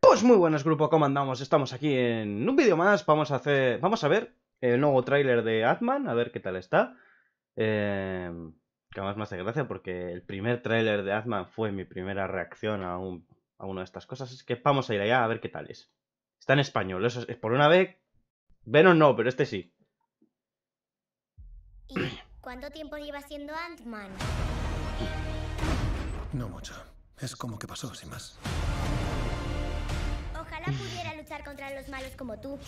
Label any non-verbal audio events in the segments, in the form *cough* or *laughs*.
Pues muy buenos grupo, ¿cómo andamos? Estamos aquí en un vídeo más, vamos a hacer, vamos a ver el nuevo tráiler de Azman. a ver qué tal está. Eh, que además me hace gracia porque el primer tráiler de Atman fue mi primera reacción a, a una de estas cosas, es que vamos a ir allá a ver qué tal es. Está en español, eso es, por una vez Venom no, pero este sí. ¿Y cuánto tiempo lleva siendo Ant-Man? No mucho. Es como que pasó, sin más. Ojalá pudiera luchar contra los malos como tú.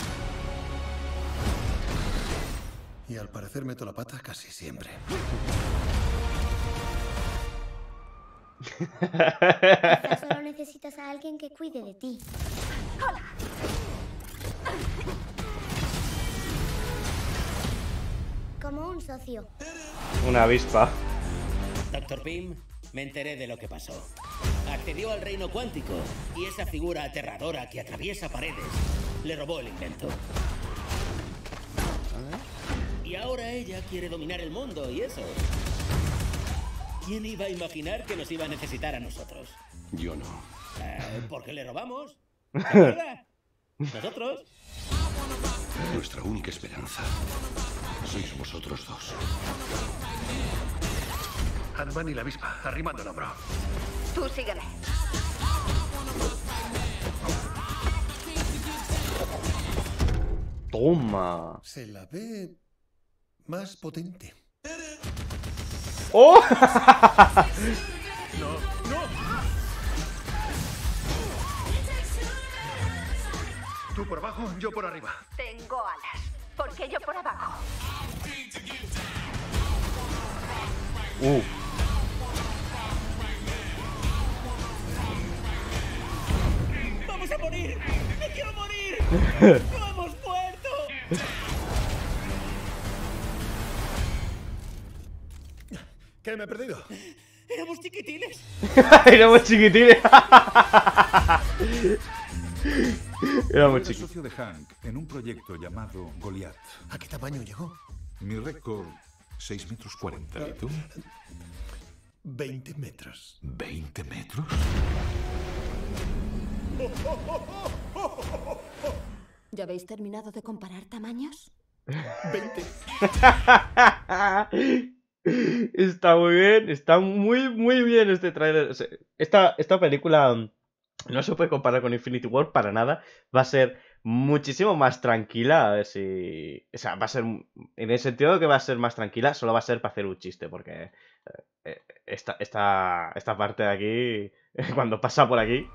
Y al parecer meto la pata casi siempre. solo necesitas a alguien que cuide de ti. como un socio. Una avispa. Doctor Pym, me enteré de lo que pasó. Accedió al reino cuántico y esa figura aterradora que atraviesa paredes le robó el invento. Y ahora ella quiere dominar el mundo y eso. ¿Quién iba a imaginar que nos iba a necesitar a nosotros? Yo no. Eh, porque le robamos. *laughs* ¿Nosotros? Nuestra única esperanza sois vosotros dos. Hanuman y la avispa, arrimando el Tú sígueme. Toma. Se la ve más potente. ¡Oh! no, no. Tú por abajo, yo por arriba. Tengo alas. Porque yo por abajo. Uh. ¡Vamos a morir! ¡Me quiero morir! ¡No *laughs* hemos muerto! ¿Qué me he perdido? Éramos chiquitines. *laughs* Éramos chiquitines. *laughs* *laughs* Era muy chiquito. socio de Hank en un proyecto llamado Goliath. ¿A qué tamaño llegó? Mi récord, 6 metros 40. ¿Y tú? 20 metros. ¿20 metros? ¿Ya habéis terminado de comparar tamaños? 20. *laughs* está muy bien, está muy, muy bien este trailer. Esta, esta película no se puede comparar con Infinity War para nada. Va a ser muchísimo más tranquila. Eh, si... O sea, va a ser. En el sentido de que va a ser más tranquila, solo va a ser para hacer un chiste, porque eh, eh, esta, esta, parte de aquí, *laughs* cuando pasa por aquí.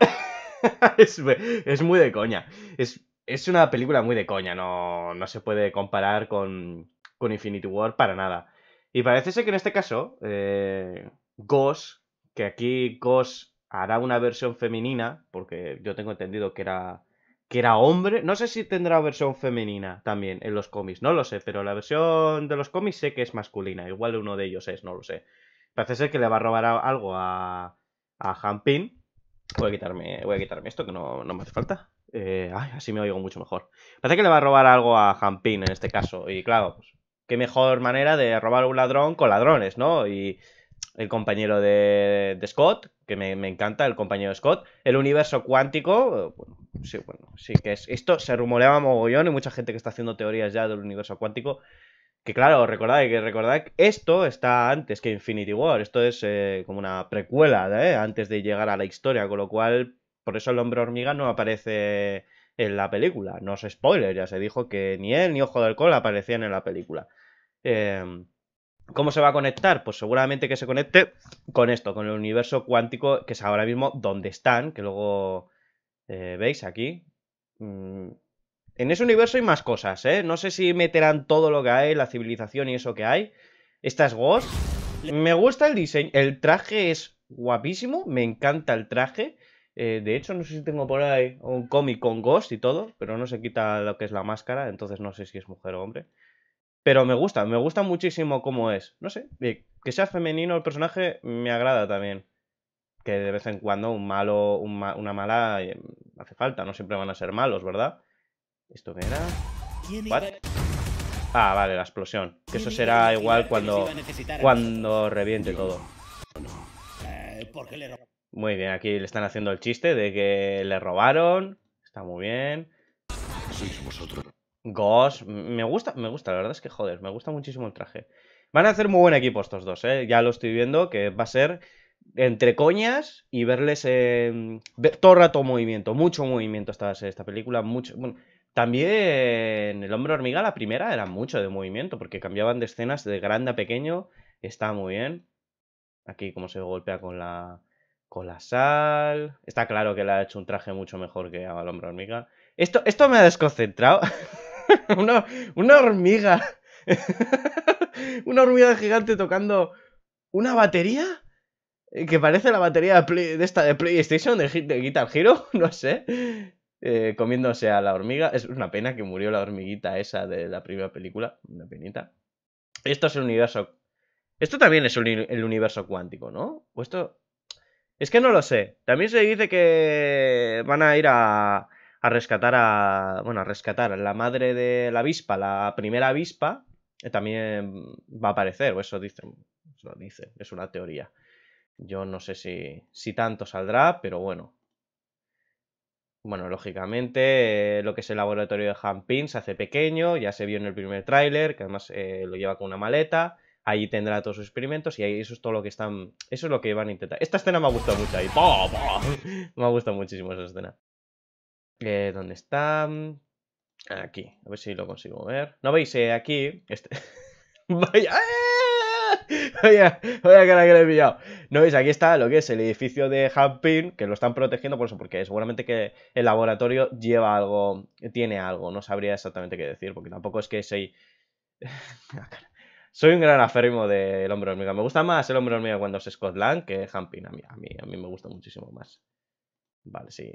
*laughs* es, muy de coña. Es, es, una película muy de coña, no, se puede comparar con, con, Infinity War para nada. Y parece ser que en este caso, Ghost, que aquí Ghost hará una versión femenina, porque yo tengo entendido que era que era hombre. No sé si tendrá versión femenina también en los cómics, no lo sé, pero la versión de los cómics sé que es masculina. Igual uno de ellos es, no lo sé. Parece ser que le va a robar algo a, a Hampin. Voy a quitarme, voy a quitarme esto que no, no me hace falta. Eh, así me oigo mucho mejor. Parece que le va a robar algo a Hampin en este caso. Y claro, pues, qué mejor manera de robar un ladrón con ladrones, ¿no? Y el compañero de, de Scott, que me, encanta, el compañero Scott. El universo cuántico, bueno, sí, bueno, sí que es. Esto se rumoreaba mogollón y mucha gente que está haciendo teorías ya del universo cuántico. Que claro, recordad que recordad esto está antes que Infinity War. Esto es eh, como una precuela, ¿eh? Antes de llegar a la historia, con lo cual, por eso el hombre hormiga no aparece en la película. No es spoiler, ya se dijo que ni él ni Ojo de Alcohol aparecían en la película. Eh, ¿Cómo se va a conectar? Pues seguramente que se conecte con esto, con el universo cuántico, que es ahora mismo donde están, que luego eh, veis aquí. Mm, en ese universo hay más cosas, ¿eh? No sé si meterán todo lo que hay, la civilización y eso que hay. Esta es Ghost. Me gusta el diseño. El traje es guapísimo. Me encanta el traje. Eh, de hecho, no sé si tengo por ahí un cómic con Ghost y todo, pero no se quita lo que es la máscara, entonces no sé si es mujer o hombre. Pero me gusta, me gusta muchísimo cómo es. No sé, que sea femenino el personaje me agrada también. Que de vez en cuando un malo, una mala eh, hace falta, no siempre van a ser malos, ¿verdad? ¿Esto qué era? Ah, vale, la explosión. Que eso será igual cuando, cuando reviente todo. Eh, muy bien, aquí le están haciendo el chiste de que le robaron. Está muy bien. Sois vosotros gosh, me gusta, me gusta, la verdad es que joder, me gusta muchísimo el traje. Van a hacer muy buen equipo estos dos, ¿eh? ya lo estoy viendo, que va a ser entre coñas y verles en. ver, todo rato movimiento, mucho movimiento esta, esta película, mucho... Bueno, también El Hombre Hormiga, la primera, era mucho de movimiento, porque cambiaban de escenas de grande a pequeño, está muy bien. Aquí como se golpea con la, con sal. Está claro que le ha hecho un traje mucho mejor que al Hombre Hormiga. Esto, esto me ha desconcentrado. *laughs* *laughs* una, hormiga. *laughs* una hormiga gigante tocando una batería eh, que parece la batería de, esta de PlayStation de, de, Guitar Hero, *laughs* no sé. Eh, comiéndose a la hormiga. Es una pena que murió la hormiguita esa de la primera película. Una penita. Esto es el universo. Esto también es el universo cuántico, ¿no? Es que no lo sé. También se dice que van a ir a a rescatar a. Bueno, a rescatar la madre de la avispa, la primera avispa, eh, también va a aparecer, o eso dicen. es una teoría. Yo no sé si, tanto saldrá, pero bueno. Bueno, lógicamente, eh, lo que es el laboratorio de Hampin se hace pequeño, ya se vio en el primer tráiler, que además eh, lo lleva con una maleta. Ahí tendrá todos sus experimentos y ahí eso es todo lo que están. Eso es lo que van a intentar. Esta escena me ha gustado mucho ahí. *laughs* me ha gustado muchísimo esa escena. Eh, ¿Dónde está? Aquí. A ver si lo consigo ver. ¿No veis eh, aquí? Este... *laughs* Vaya... ¡ah! Vaya, vaya cara que le he pillado. No veis, aquí está lo que es el edificio de Hampin, que lo están protegiendo por eso, porque seguramente que el laboratorio lleva algo, tiene algo, no sabría exactamente qué decir, porque tampoco es que soy... *laughs* Ah, soy un gran aférrimo del hombre hormiga. Me gusta más el hombre hormiga cuando es Scotland que Hampin. a mí, a mí me gusta muchísimo más. Vale, sí.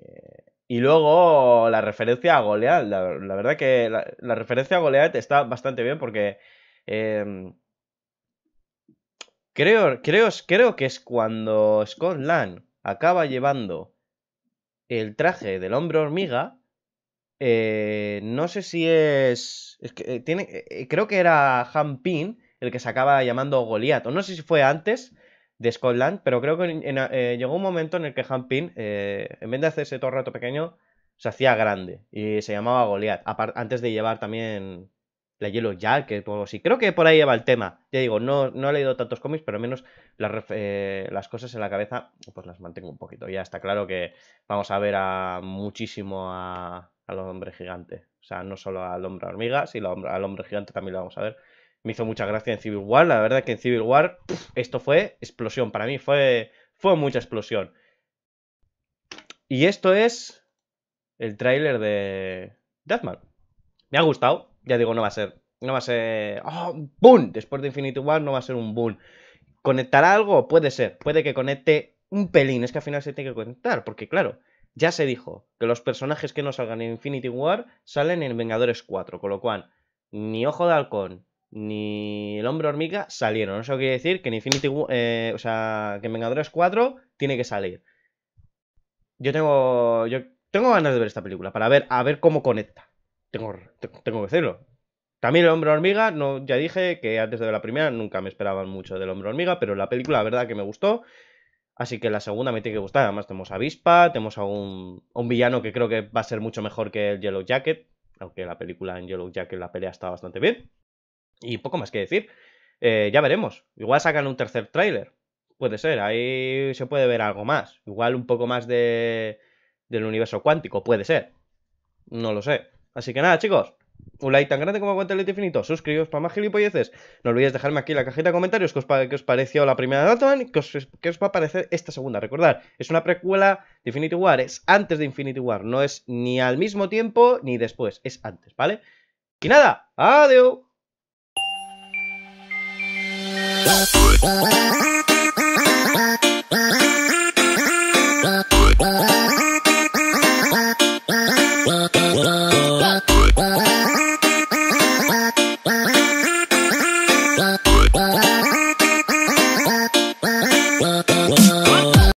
Y luego la referencia a Goliath, la, verdad que la, referencia a Goliath está bastante bien porque em, creo, creo, creo que es cuando Scott Lang acaba llevando el traje del hombre hormiga. Eh, no sé si es. que, eh, tiene, eh, creo que era Han Pin el que se acaba llamando Goliath. O no sé si fue antes, de Scotland, pero creo que eh, llegó un momento en el que Hampin, eh, en vez de hacerse todo el rato pequeño, se hacía grande y se llamaba Goliath, antes de llevar también la Yellow Jacket que Creo que por ahí lleva el tema. Ya digo, no, no he leído tantos cómics, pero al menos las, eh, las cosas en la cabeza pues las mantengo un poquito. Ya está claro que vamos a ver a muchísimo a, los hombres gigante. O sea, no solo al hombre hormiga, sino al hombre gigante también lo vamos a ver me hizo mucha gracia en Civil War. La verdad que en Civil War esto fue explosión. Para mí fue, mucha explosión. Y esto es el tráiler de Deathman. Me ha gustado. Ya digo, no va a ser... No va a ser... ¡Oh, boom! Después de Infinity War no va a ser un boom. ¿Conectará algo? Puede ser. Puede que conecte un pelín. Es que al final se tiene que conectar. Porque claro, ya se dijo que los personajes que no salgan en Infinity War salen en Vengadores 4. Con lo cual, ni Ojo de Halcón, ni el hombre hormiga salieron. Eso quiere decir que en Infinity eh, o sea, que en Vengadores 4 tiene que salir. Yo tengo. Yo tengo ganas de ver esta película para ver, a ver cómo conecta. Tengo, tengo que decirlo. También el hombre hormiga, no, ya dije que antes de ver la primera nunca me esperaban mucho del hombre hormiga, pero la película la verdad que me gustó. Así que la segunda me tiene que gustar. Además, tenemos a Vispa, tenemos a un, a un villano que creo que va a ser mucho mejor que el Yellow Jacket. Aunque la película en Yellow Jacket la pelea está bastante bien. Y poco más que decir. Eh, ya veremos. Igual sacan un tercer tráiler. Puede ser, ahí se puede ver algo más. Igual un poco más de, del universo cuántico, puede ser. No lo sé. Así que nada, chicos. Un like tan grande como aguante el infinito. Suscribíos para más gilipolleces. No olvidéis dejarme aquí en la cajita de comentarios qué os, pareció la primera de Batman y qué os, os va a parecer esta segunda. Recordad, es una precuela de Infinity War. Es antes de Infinity War. No es ni al mismo tiempo ni después. Es antes, ¿vale? Y nada, adiós. Oh,